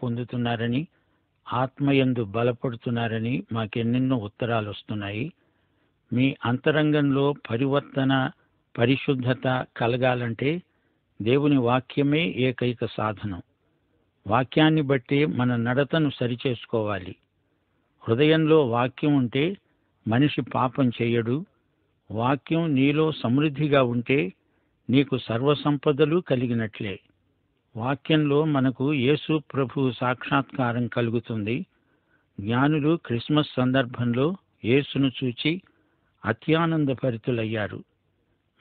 పొందుతున్నారని ఆత్మయందు బలపడుతున్నారని మాకెన్నెన్నో ఉత్తరాలు వస్తున్నాయి మీ అంతరంగంలో పరివర్తన పరిశుద్ధత కలగాలంటే దేవుని వాక్యమే ఏకైక సాధనం వాక్యాన్ని బట్టి మన నడతను సరిచేసుకోవాలి హృదయంలో వాక్యం ఉంటే మనిషి పాపం చేయడు వాక్యం నీలో సమృద్ధిగా ఉంటే నీకు సర్వసంపదలు కలిగినట్లే వాక్యంలో మనకు యేసు ప్రభు సాక్షాత్కారం కలుగుతుంది జ్ఞానులు క్రిస్మస్ సందర్భంలో యేసును చూచి అత్యానందభరితులయ్యారు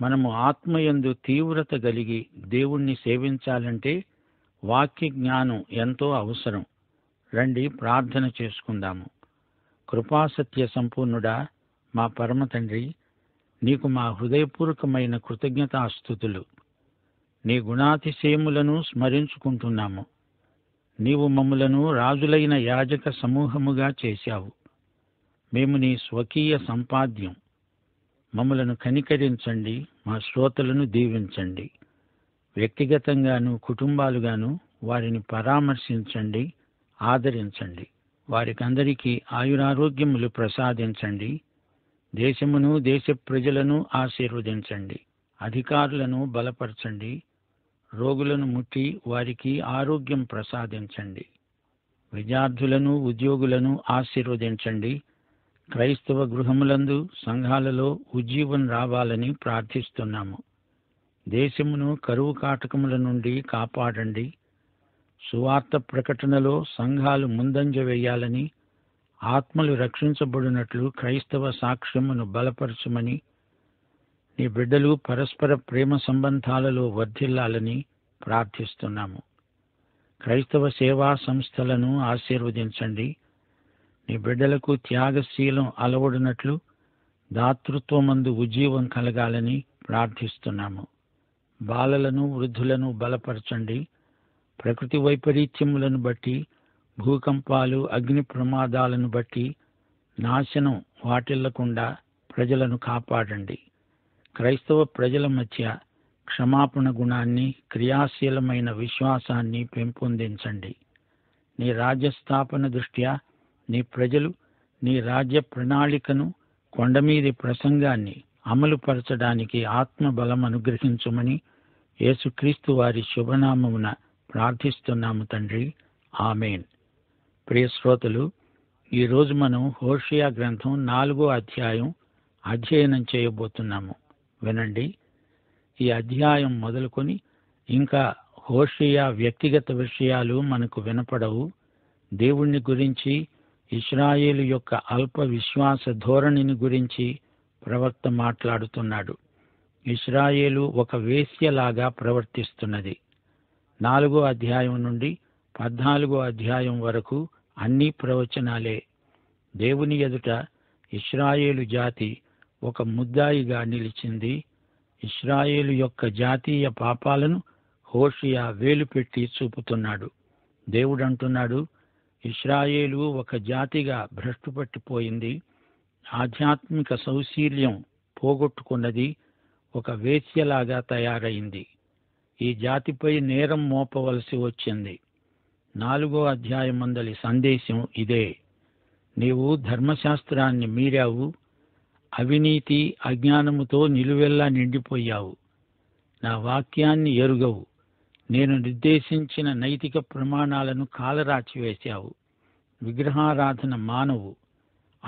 మనము ఆత్మయందు తీవ్రత కలిగి దేవుణ్ణి సేవించాలంటే వాక్య జ్ఞానం ఎంతో అవసరం రండి ప్రార్థన చేసుకుందాము కృపాసత్య సంపూర్ణుడా మా పరమతండ్రి నీకు మా హృదయపూర్వకమైన కృతజ్ఞతాస్థుతులు నీ గుణాతిశయములను స్మరించుకుంటున్నాము నీవు మమ్ములను రాజులైన యాజక సమూహముగా చేశావు మేము నీ స్వకీయ సంపాద్యం మమ్మలను కనికరించండి మా శ్రోతలను దీవించండి వ్యక్తిగతంగాను కుటుంబాలుగాను వారిని పరామర్శించండి ఆదరించండి వారికందరికీ ఆయురారోగ్యములు ప్రసాదించండి దేశమును దేశ ప్రజలను ఆశీర్వదించండి అధికారులను బలపరచండి రోగులను ముట్టి వారికి ఆరోగ్యం ప్రసాదించండి విద్యార్థులను ఉద్యోగులను ఆశీర్వదించండి క్రైస్తవ గృహములందు సంఘాలలో ఉజ్జీవం రావాలని ప్రార్థిస్తున్నాము దేశమును కరువు కాటకముల నుండి కాపాడండి సువార్త ప్రకటనలో సంఘాలు ముందంజ వేయాలని ఆత్మలు రక్షించబడినట్లు క్రైస్తవ సాక్ష్యమును బలపరచమని నీ బిడ్డలు పరస్పర ప్రేమ సంబంధాలలో వర్ధిల్లాలని ప్రార్థిస్తున్నాము క్రైస్తవ సేవా సంస్థలను ఆశీర్వదించండి నీ బిడ్డలకు త్యాగశీలం అలవడినట్లు దాతృత్వమందు ఉజ్జీవం కలగాలని ప్రార్థిస్తున్నాము బాలలను వృద్ధులను బలపరచండి ప్రకృతి వైపరీత్యములను బట్టి భూకంపాలు అగ్ని ప్రమాదాలను బట్టి నాశనం వాటిల్లకుండా ప్రజలను కాపాడండి క్రైస్తవ ప్రజల మధ్య క్షమాపణ గుణాన్ని క్రియాశీలమైన విశ్వాసాన్ని పెంపొందించండి నీ రాజ్యస్థాపన దృష్ట్యా నీ ప్రజలు నీ రాజ్య ప్రణాళికను కొండమీది ప్రసంగాన్ని అమలుపరచడానికి ఆత్మబలం అనుగ్రహించమని యేసుక్రీస్తు వారి శుభనామమున ప్రార్థిస్తున్నాము తండ్రి ఆమెన్ ప్రియ శ్రోతలు ఈరోజు మనం హోషియా గ్రంథం నాలుగో అధ్యాయం అధ్యయనం చేయబోతున్నాము వినండి ఈ అధ్యాయం మొదలుకొని ఇంకా హోషియా వ్యక్తిగత విషయాలు మనకు వినపడవు దేవుణ్ణి గురించి ఇస్రాయేలు యొక్క అల్ప విశ్వాస ధోరణిని గురించి ప్రవక్త మాట్లాడుతున్నాడు ఇస్రాయేలు ఒక వేశ్యలాగా ప్రవర్తిస్తున్నది నాలుగో అధ్యాయం నుండి పద్నాలుగో అధ్యాయం వరకు అన్ని ప్రవచనాలే దేవుని ఎదుట ఇస్రాయేలు జాతి ఒక ముద్దాయిగా నిలిచింది ఇస్రాయేలు యొక్క జాతీయ పాపాలను హోషియా వేలుపెట్టి చూపుతున్నాడు దేవుడంటున్నాడు ఇస్రాయేలు ఒక జాతిగా భ్రష్టుపట్టిపోయింది ఆధ్యాత్మిక సౌశీల్యం పోగొట్టుకున్నది ఒక వేశ్యలాగా తయారైంది ఈ జాతిపై నేరం మోపవలసి వచ్చింది నాలుగో అధ్యాయం అందలి సందేశం ఇదే నీవు ధర్మశాస్త్రాన్ని మీరావు అవినీతి అజ్ఞానముతో నిలువెల్లా నిండిపోయావు నా వాక్యాన్ని ఎరుగవు నేను నిర్దేశించిన నైతిక ప్రమాణాలను కాలరాచివేశావు విగ్రహారాధన మానవు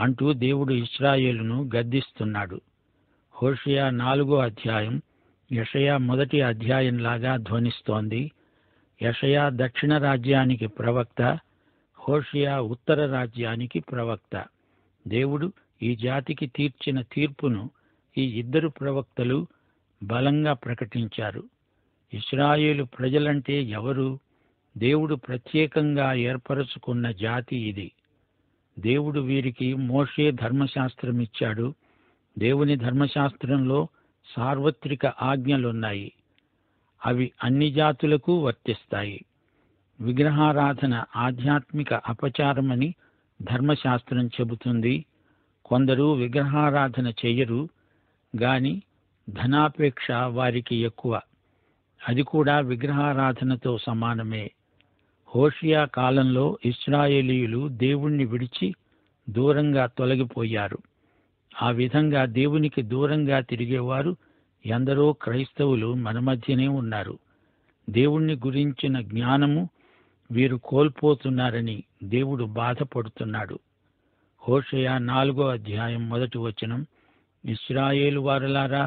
అంటూ దేవుడు ఇస్రాయేలును గద్దిస్తున్నాడు హోషియా నాలుగో అధ్యాయం యషయా మొదటి అధ్యాయంలాగా ధ్వనిస్తోంది యషయా దక్షిణ రాజ్యానికి ప్రవక్త హోషియా ఉత్తర రాజ్యానికి ప్రవక్త దేవుడు ఈ జాతికి తీర్చిన తీర్పును ఈ ఇద్దరు ప్రవక్తలు బలంగా ప్రకటించారు ఇస్రాయేలు ప్రజలంటే ఎవరు దేవుడు ప్రత్యేకంగా ఏర్పరచుకున్న జాతి ఇది దేవుడు వీరికి మోషే ధర్మశాస్త్రమిచ్చాడు దేవుని ధర్మశాస్త్రంలో సార్వత్రిక ఆజ్ఞలున్నాయి అవి అన్ని జాతులకు వర్తిస్తాయి విగ్రహారాధన ఆధ్యాత్మిక అపచారమని ధర్మశాస్త్రం చెబుతుంది కొందరు విగ్రహారాధన చెయ్యరు గాని ధనాపేక్ష వారికి ఎక్కువ అది కూడా విగ్రహారాధనతో సమానమే హోషియా కాలంలో ఇస్రాయేలీయులు దేవుణ్ణి విడిచి దూరంగా తొలగిపోయారు ఆ విధంగా దేవునికి దూరంగా తిరిగేవారు ఎందరో క్రైస్తవులు మన మధ్యనే ఉన్నారు దేవుణ్ణి గురించిన జ్ఞానము వీరు కోల్పోతున్నారని దేవుడు బాధపడుతున్నాడు హోషయ నాలుగో అధ్యాయం మొదటి వచనం ఇస్రాయేలు వారలారా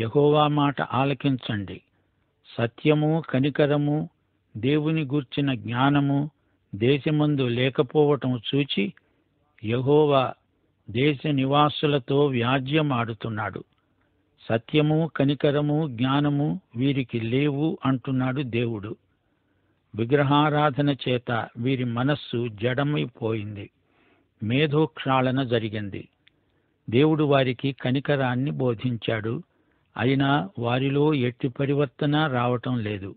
యహోవా మాట ఆలకించండి సత్యము కనికరము దేవుని గూర్చిన జ్ఞానము దేశమందు లేకపోవటం చూచి యహోవా దేశ నివాసులతో వ్యాజ్యమాడుతున్నాడు సత్యము కనికరము జ్ఞానము వీరికి లేవు అంటున్నాడు దేవుడు విగ్రహారాధన చేత వీరి మనస్సు జడమైపోయింది మేధోక్షాళన జరిగింది దేవుడు వారికి కనికరాన్ని బోధించాడు అయినా వారిలో ఎట్టి పరివర్తన రావటం లేదు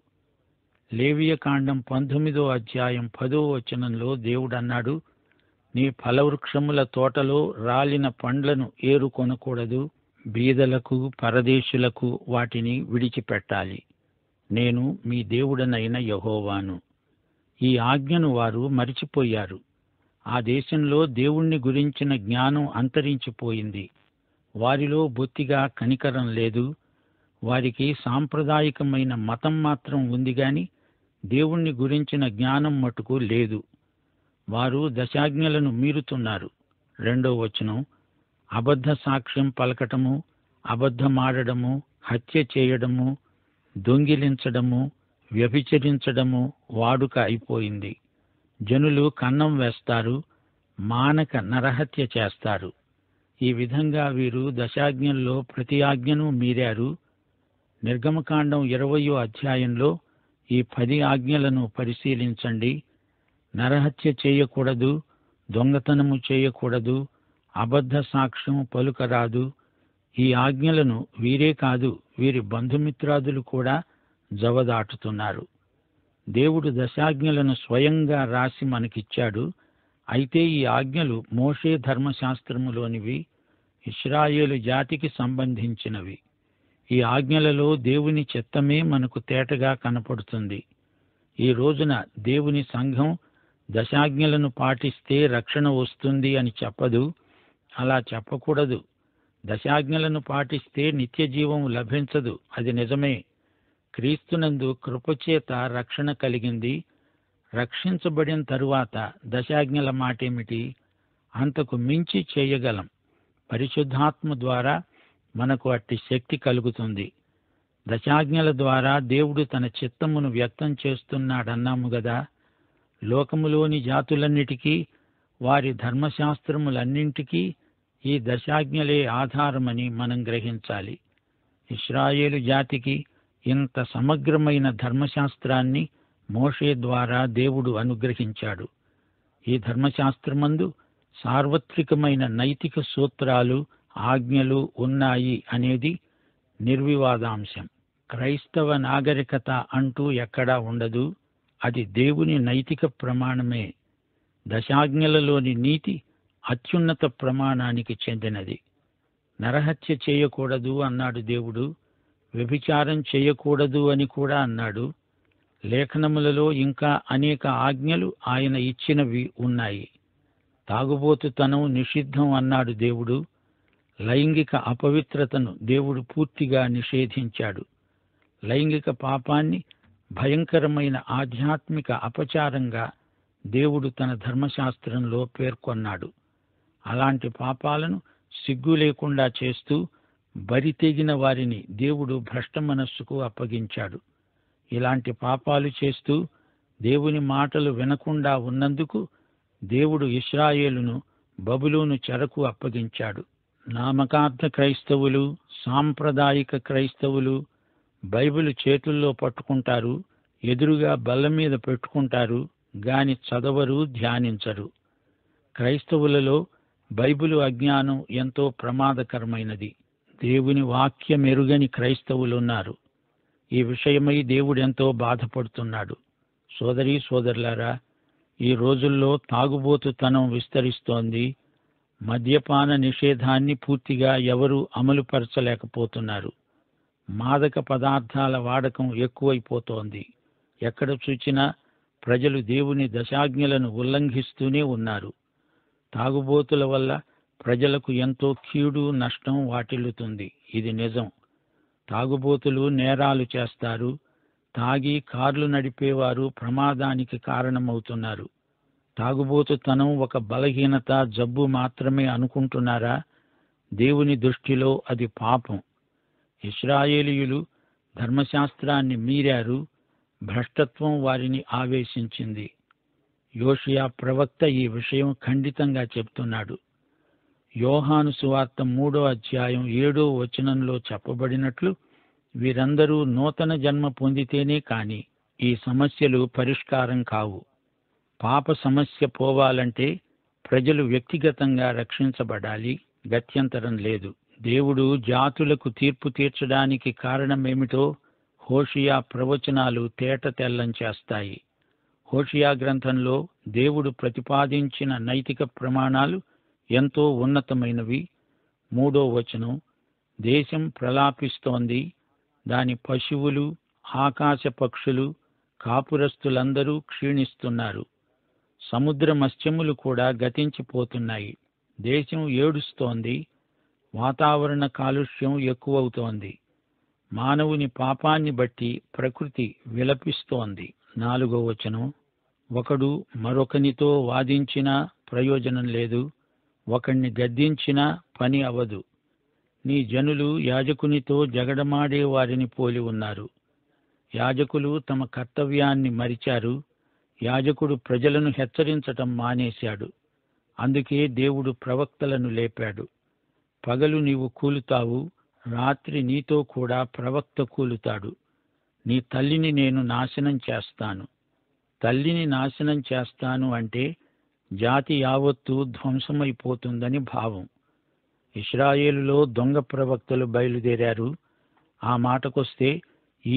లేవియకాండం పంతొమ్మిదో అధ్యాయం పదో వచనంలో దేవుడన్నాడు నీ ఫలవృక్షముల తోటలో రాలిన పండ్లను ఏరుకొనకూడదు బీదలకు పరదేశులకు వాటిని విడిచిపెట్టాలి నేను మీ దేవుడనైన యహోవాను ఈ ఆజ్ఞను వారు మరిచిపోయారు ఆ దేశంలో దేవుణ్ణి గురించిన జ్ఞానం అంతరించిపోయింది వారిలో బొత్తిగా కనికరం లేదు వారికి సాంప్రదాయకమైన మతం మాత్రం ఉంది గాని దేవుణ్ణి గురించిన జ్ఞానం మటుకు లేదు వారు దశాజ్ఞలను మీరుతున్నారు రెండో వచనం అబద్ధ సాక్ష్యం పలకటము అబద్ధమాడడము హత్య చేయడము దొంగిలించడము వ్యభిచరించడము వాడుక అయిపోయింది జనులు కన్నం వేస్తారు మానక నరహత్య చేస్తారు ఈ విధంగా వీరు దశాజ్ఞంలో ప్రతి ఆజ్ఞను మీరారు నిర్గమకాండం ఇరవయో అధ్యాయంలో ఈ పది ఆజ్ఞలను పరిశీలించండి నరహత్య చేయకూడదు దొంగతనము చేయకూడదు అబద్ధ సాక్ష్యం పలుకరాదు ఈ ఆజ్ఞలను వీరే కాదు వీరి బంధుమిత్రాదులు కూడా జవదాటుతున్నారు దేవుడు దశాజ్ఞలను స్వయంగా రాసి మనకిచ్చాడు అయితే ఈ ఆజ్ఞలు మోషే ధర్మశాస్త్రములోనివి ఇస్రాయేలు జాతికి సంబంధించినవి ఈ ఆజ్ఞలలో దేవుని చిత్తమే మనకు తేటగా కనపడుతుంది ఈ రోజున దేవుని సంఘం దశాజ్ఞలను పాటిస్తే రక్షణ వస్తుంది అని చెప్పదు అలా చెప్పకూడదు దశాజ్ఞలను పాటిస్తే నిత్య జీవం లభించదు అది నిజమే క్రీస్తునందు కృపచేత రక్షణ కలిగింది రక్షించబడిన తరువాత దశాజ్ఞల మాటేమిటి అంతకు మించి చేయగలం పరిశుద్ధాత్మ ద్వారా మనకు అట్టి శక్తి కలుగుతుంది దశాజ్ఞల ద్వారా దేవుడు తన చిత్తమును వ్యక్తం చేస్తున్నాడన్నాము గదా లోకములోని జాతులన్నిటికీ వారి ధర్మశాస్త్రములన్నింటికీ ఈ దశాజ్ఞలే ఆధారమని మనం గ్రహించాలి ఇస్రాయేలు జాతికి ఇంత సమగ్రమైన ధర్మశాస్త్రాన్ని మోషే ద్వారా దేవుడు అనుగ్రహించాడు ఈ ధర్మశాస్త్రమందు సార్వత్రికమైన నైతిక సూత్రాలు ఆజ్ఞలు ఉన్నాయి అనేది నిర్వివాదాంశం క్రైస్తవ నాగరికత అంటూ ఎక్కడా ఉండదు అది దేవుని నైతిక ప్రమాణమే దశాజ్ఞలలోని నీతి అత్యున్నత ప్రమాణానికి చెందినది నరహత్య చేయకూడదు అన్నాడు దేవుడు వ్యభిచారం చేయకూడదు అని కూడా అన్నాడు లేఖనములలో ఇంకా అనేక ఆజ్ఞలు ఆయన ఇచ్చినవి ఉన్నాయి తాగుబోతుతనం నిషిద్ధం అన్నాడు దేవుడు లైంగిక అపవిత్రతను దేవుడు పూర్తిగా నిషేధించాడు లైంగిక పాపాన్ని భయంకరమైన ఆధ్యాత్మిక అపచారంగా దేవుడు తన ధర్మశాస్త్రంలో పేర్కొన్నాడు అలాంటి పాపాలను సిగ్గు లేకుండా చేస్తూ బరి తెగిన వారిని దేవుడు భ్రష్ట మనస్సుకు అప్పగించాడు ఇలాంటి పాపాలు చేస్తూ దేవుని మాటలు వినకుండా ఉన్నందుకు దేవుడు ఇస్రాయేలును బబులోను చెరకు అప్పగించాడు నామకార్థ క్రైస్తవులు సాంప్రదాయిక క్రైస్తవులు బైబిల్ చేతుల్లో పట్టుకుంటారు ఎదురుగా బల్ల మీద పెట్టుకుంటారు గాని చదవరు ధ్యానించరు క్రైస్తవులలో బైబిలు అజ్ఞానం ఎంతో ప్రమాదకరమైనది దేవుని వాక్య మెరుగని క్రైస్తవులున్నారు ఈ విషయమై దేవుడెంతో బాధపడుతున్నాడు సోదరి సోదరులారా ఈ రోజుల్లో తాగుబోతుతనం విస్తరిస్తోంది మద్యపాన నిషేధాన్ని పూర్తిగా ఎవరూ అమలుపరచలేకపోతున్నారు మాదక పదార్థాల వాడకం ఎక్కువైపోతోంది ఎక్కడ చూచినా ప్రజలు దేవుని దశాజ్ఞలను ఉల్లంఘిస్తూనే ఉన్నారు తాగుబోతుల వల్ల ప్రజలకు ఎంతో కీడు నష్టం వాటిల్లుతుంది ఇది నిజం తాగుబోతులు నేరాలు చేస్తారు తాగి కార్లు నడిపేవారు ప్రమాదానికి కారణమవుతున్నారు తనం ఒక బలహీనత జబ్బు మాత్రమే అనుకుంటున్నారా దేవుని దృష్టిలో అది పాపం ఇస్రాయేలీయులు ధర్మశాస్త్రాన్ని మీరారు భ్రష్టత్వం వారిని ఆవేశించింది యోషియా ప్రవక్త ఈ విషయం ఖండితంగా చెప్తున్నాడు యోహాను సువార్త మూడో అధ్యాయం ఏడో వచనంలో చెప్పబడినట్లు వీరందరూ నూతన జన్మ పొందితేనే కాని ఈ సమస్యలు పరిష్కారం కావు పాప సమస్య పోవాలంటే ప్రజలు వ్యక్తిగతంగా రక్షించబడాలి గత్యంతరం లేదు దేవుడు జాతులకు తీర్పు తీర్చడానికి కారణమేమిటో హోషియా ప్రవచనాలు తేట తెల్లం చేస్తాయి హోషియా గ్రంథంలో దేవుడు ప్రతిపాదించిన నైతిక ప్రమాణాలు ఎంతో ఉన్నతమైనవి మూడో వచనం దేశం ప్రలాపిస్తోంది దాని పశువులు ఆకాశ పక్షులు కాపురస్తులందరూ క్షీణిస్తున్నారు సముద్ర మత్స్యములు కూడా గతించిపోతున్నాయి దేశం ఏడుస్తోంది వాతావరణ కాలుష్యం ఎక్కువవుతోంది మానవుని పాపాన్ని బట్టి ప్రకృతి విలపిస్తోంది నాలుగో వచనం ఒకడు మరొకనితో వాదించినా ప్రయోజనం లేదు ఒకణ్ణి గద్దించినా పని అవదు నీ జనులు యాజకునితో జగడమాడే వారిని పోలి ఉన్నారు యాజకులు తమ కర్తవ్యాన్ని మరిచారు యాజకుడు ప్రజలను హెచ్చరించటం మానేశాడు అందుకే దేవుడు ప్రవక్తలను లేపాడు పగలు నీవు కూలుతావు రాత్రి నీతో కూడా ప్రవక్త కూలుతాడు నీ తల్లిని నేను నాశనం చేస్తాను తల్లిని నాశనం చేస్తాను అంటే జాతి యావత్తు ధ్వంసమైపోతుందని భావం ఇస్రాయేలులో దొంగ ప్రవక్తలు బయలుదేరారు ఆ మాటకొస్తే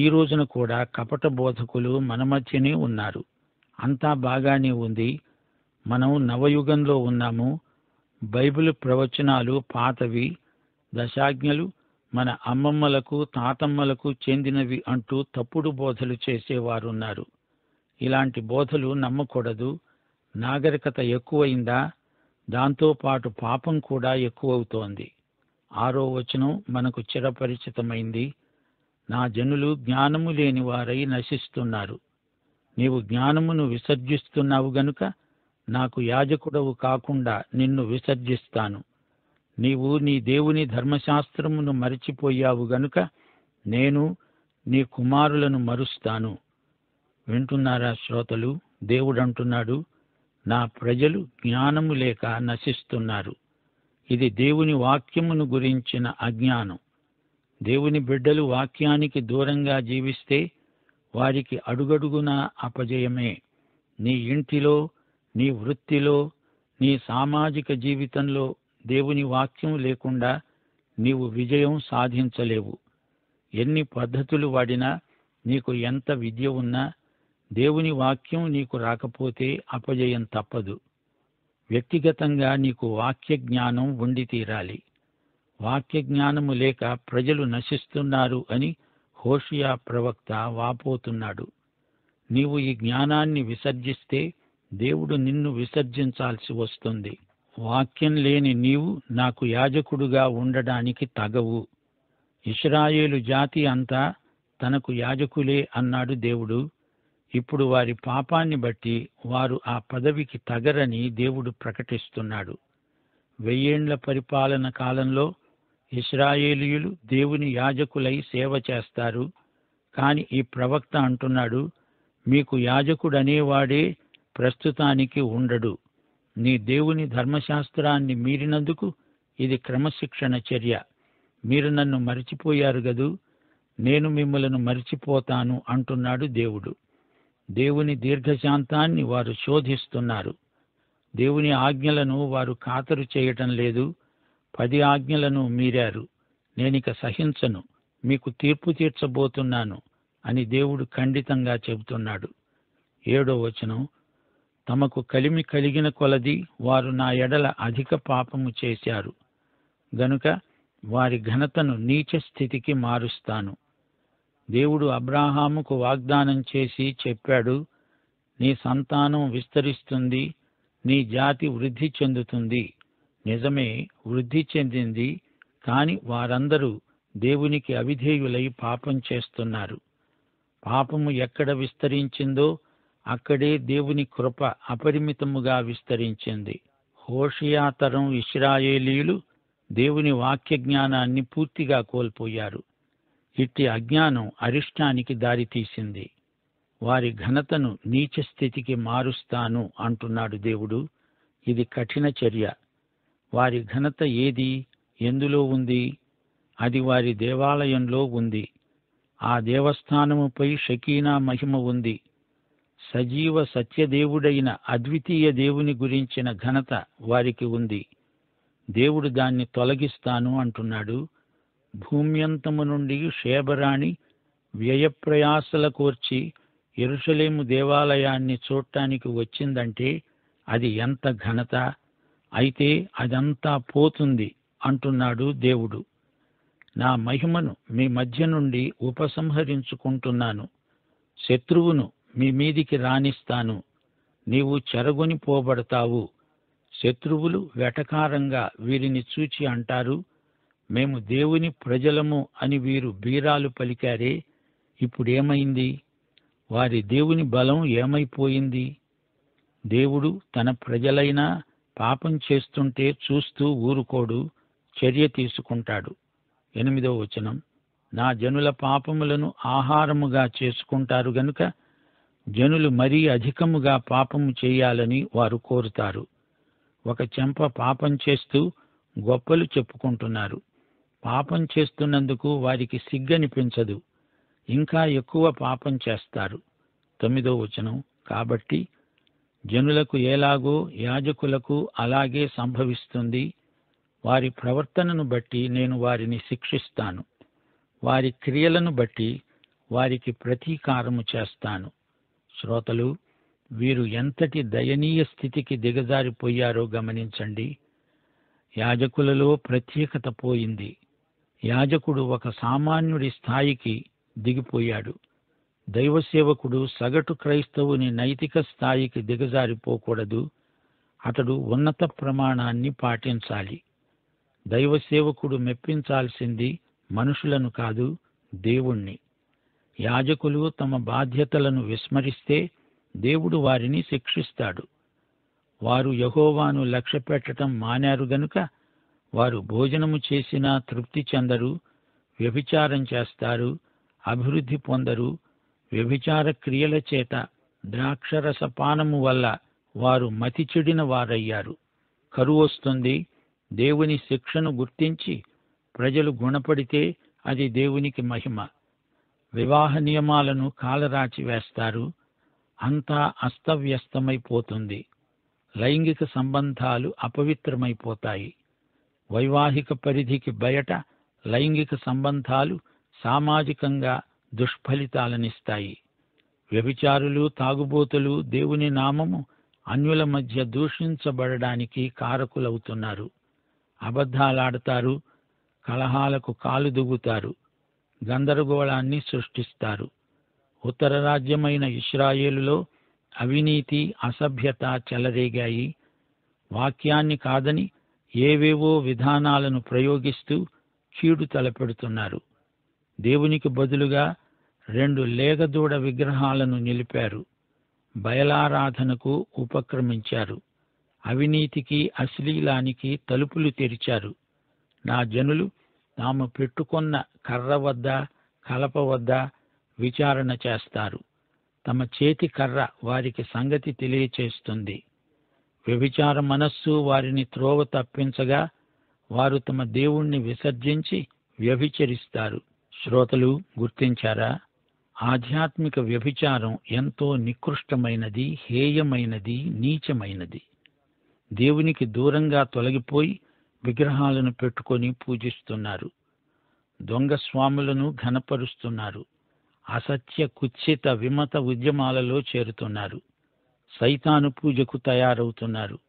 ఈ రోజున కూడా కపట బోధకులు మన మధ్యనే ఉన్నారు అంతా బాగానే ఉంది మనం నవయుగంలో ఉన్నాము బైబిల్ ప్రవచనాలు పాతవి దశాజ్ఞలు మన అమ్మమ్మలకు తాతమ్మలకు చెందినవి అంటూ తప్పుడు బోధలు చేసేవారున్నారు ఇలాంటి బోధలు నమ్మకూడదు నాగరికత ఎక్కువైందా దాంతోపాటు పాపం కూడా ఎక్కువవుతోంది ఆరో వచనం మనకు చిరపరిచితమైంది నా జనులు జ్ఞానము లేని వారై నశిస్తున్నారు నీవు జ్ఞానమును విసర్జిస్తున్నావు గనుక నాకు యాజకుడవు కాకుండా నిన్ను విసర్జిస్తాను నీవు నీ దేవుని ధర్మశాస్త్రమును మరిచిపోయావు గనుక నేను నీ కుమారులను మరుస్తాను వింటున్నారా శ్రోతలు దేవుడంటున్నాడు నా ప్రజలు జ్ఞానము లేక నశిస్తున్నారు ఇది దేవుని వాక్యమును గురించిన అజ్ఞానం దేవుని బిడ్డలు వాక్యానికి దూరంగా జీవిస్తే వారికి అడుగడుగునా అపజయమే నీ ఇంటిలో నీ వృత్తిలో నీ సామాజిక జీవితంలో దేవుని వాక్యం లేకుండా నీవు విజయం సాధించలేవు ఎన్ని పద్ధతులు వాడినా నీకు ఎంత విద్య ఉన్నా దేవుని వాక్యం నీకు రాకపోతే అపజయం తప్పదు వ్యక్తిగతంగా నీకు వాక్య జ్ఞానం ఉండి తీరాలి వాక్య జ్ఞానము లేక ప్రజలు నశిస్తున్నారు అని హోషియా ప్రవక్త వాపోతున్నాడు నీవు ఈ జ్ఞానాన్ని విసర్జిస్తే దేవుడు నిన్ను విసర్జించాల్సి వస్తుంది వాక్యం లేని నీవు నాకు యాజకుడుగా ఉండడానికి తగవు ఇస్రాయేలు జాతి అంతా తనకు యాజకులే అన్నాడు దేవుడు ఇప్పుడు వారి పాపాన్ని బట్టి వారు ఆ పదవికి తగరని దేవుడు ప్రకటిస్తున్నాడు వెయ్యేండ్ల పరిపాలన కాలంలో ఇస్రాయేలీయులు దేవుని యాజకులై సేవ చేస్తారు కాని ఈ ప్రవక్త అంటున్నాడు మీకు యాజకుడనేవాడే ప్రస్తుతానికి ఉండడు నీ దేవుని ధర్మశాస్త్రాన్ని మీరినందుకు ఇది క్రమశిక్షణ చర్య మీరు నన్ను మరిచిపోయారు గదు నేను మిమ్మలను మరిచిపోతాను అంటున్నాడు దేవుడు దేవుని దీర్ఘశాంతాన్ని వారు శోధిస్తున్నారు దేవుని ఆజ్ఞలను వారు ఖాతరు చేయటం లేదు పది ఆజ్ఞలను మీరారు నేనిక సహించను మీకు తీర్పు తీర్చబోతున్నాను అని దేవుడు ఖండితంగా చెబుతున్నాడు ఏడో వచనం తమకు కలిమి కలిగిన కొలది వారు నా ఎడల అధిక పాపము చేశారు గనుక వారి ఘనతను నీచ స్థితికి మారుస్తాను దేవుడు అబ్రాహాముకు వాగ్దానం చేసి చెప్పాడు నీ సంతానం విస్తరిస్తుంది నీ జాతి వృద్ధి చెందుతుంది నిజమే వృద్ధి చెందింది కాని వారందరూ దేవునికి అవిధేయులై పాపం చేస్తున్నారు పాపము ఎక్కడ విస్తరించిందో అక్కడే దేవుని కృప అపరిమితముగా విస్తరించింది హోషియాతరం ఇష్రాయేలీలు దేవుని వాక్య జ్ఞానాన్ని పూర్తిగా కోల్పోయారు ఇట్టి అజ్ఞానం అరిష్టానికి దారితీసింది వారి ఘనతను నీచ స్థితికి మారుస్తాను అంటున్నాడు దేవుడు ఇది కఠిన చర్య వారి ఘనత ఏది ఎందులో ఉంది అది వారి దేవాలయంలో ఉంది ఆ దేవస్థానముపై షకీనా మహిమ ఉంది సజీవ సత్యదేవుడైన అద్వితీయ దేవుని గురించిన ఘనత వారికి ఉంది దేవుడు దాన్ని తొలగిస్తాను అంటున్నాడు భూమ్యంతము నుండి శేభరాణి వ్యయప్రయాసల కోర్చి ఎరుషలేము దేవాలయాన్ని చూడటానికి వచ్చిందంటే అది ఎంత ఘనత అయితే అదంతా పోతుంది అంటున్నాడు దేవుడు నా మహిమను మీ మధ్య నుండి ఉపసంహరించుకుంటున్నాను శత్రువును మీ మీదికి రాణిస్తాను నీవు చెరగొని పోబడతావు శత్రువులు వెటకారంగా వీరిని చూచి అంటారు మేము దేవుని ప్రజలము అని వీరు బీరాలు పలికారే ఇప్పుడేమైంది వారి దేవుని బలం ఏమైపోయింది దేవుడు తన ప్రజలైనా పాపం చేస్తుంటే చూస్తూ ఊరుకోడు చర్య తీసుకుంటాడు ఎనిమిదో వచనం నా జనుల పాపములను ఆహారముగా చేసుకుంటారు గనుక జనులు మరీ అధికముగా పాపము చేయాలని వారు కోరుతారు ఒక చెంప పాపం చేస్తూ గొప్పలు చెప్పుకుంటున్నారు పాపం చేస్తున్నందుకు వారికి సిగ్గనిపించదు ఇంకా ఎక్కువ పాపం చేస్తారు తొమ్మిదో వచనం కాబట్టి జనులకు ఎలాగో యాజకులకు అలాగే సంభవిస్తుంది వారి ప్రవర్తనను బట్టి నేను వారిని శిక్షిస్తాను వారి క్రియలను బట్టి వారికి ప్రతీకారము చేస్తాను శ్రోతలు వీరు ఎంతటి దయనీయ స్థితికి దిగజారిపోయారో గమనించండి యాజకులలో ప్రత్యేకత పోయింది యాజకుడు ఒక సామాన్యుడి స్థాయికి దిగిపోయాడు దైవసేవకుడు సగటు క్రైస్తవుని నైతిక స్థాయికి దిగజారిపోకూడదు అతడు ఉన్నత ప్రమాణాన్ని పాటించాలి దైవసేవకుడు మెప్పించాల్సింది మనుషులను కాదు దేవుణ్ణి యాజకులు తమ బాధ్యతలను విస్మరిస్తే దేవుడు వారిని శిక్షిస్తాడు వారు యహోవాను లక్ష్యపెట్టడం మానారు గనుక వారు భోజనము చేసినా తృప్తి చెందరు వ్యభిచారం చేస్తారు అభివృద్ధి పొందరు వ్యభిచార క్రియల చేత ద్రాక్షరసపానము వల్ల వారు మతి చెడిన వారయ్యారు కరువు వస్తుంది దేవుని శిక్షను గుర్తించి ప్రజలు గుణపడితే అది దేవునికి మహిమ వివాహ నియమాలను కాలరాచి వేస్తారు అంతా అస్తవ్యస్తమైపోతుంది లైంగిక సంబంధాలు అపవిత్రమైపోతాయి వైవాహిక పరిధికి బయట లైంగిక సంబంధాలు సామాజికంగా దుష్ఫలితాలనిస్తాయి వ్యభిచారులు తాగుబోతులు దేవుని నామము అన్యుల మధ్య దూషించబడడానికి కారకులవుతున్నారు అబద్ధాలాడతారు కలహాలకు కాలు దుగుతారు గందరగోళాన్ని సృష్టిస్తారు ఉత్తర రాజ్యమైన ఇస్రాయేలులో అవినీతి అసభ్యత చెలరేగాయి వాక్యాన్ని కాదని ఏవేవో విధానాలను ప్రయోగిస్తూ కీడు తలపెడుతున్నారు దేవునికి బదులుగా రెండు లేగదూడ విగ్రహాలను నిలిపారు బయలారాధనకు ఉపక్రమించారు అవినీతికి అశ్లీలానికి తలుపులు తెరిచారు నా జనులు తాము పెట్టుకున్న కర్ర వద్ద కలప వద్ద విచారణ చేస్తారు తమ చేతి కర్ర వారికి సంగతి తెలియచేస్తుంది వ్యభిచార మనస్సు వారిని త్రోవ తప్పించగా వారు తమ దేవుణ్ణి విసర్జించి వ్యభిచరిస్తారు శ్రోతలు గుర్తించారా ఆధ్యాత్మిక వ్యభిచారం ఎంతో నికృష్టమైనది హేయమైనది నీచమైనది దేవునికి దూరంగా తొలగిపోయి విగ్రహాలను పెట్టుకొని పూజిస్తున్నారు దొంగ స్వాములను ఘనపరుస్తున్నారు అసత్య కుత్సిత విమత ఉద్యమాలలో చేరుతున్నారు సైతాను పూజకు తయారవుతున్నారు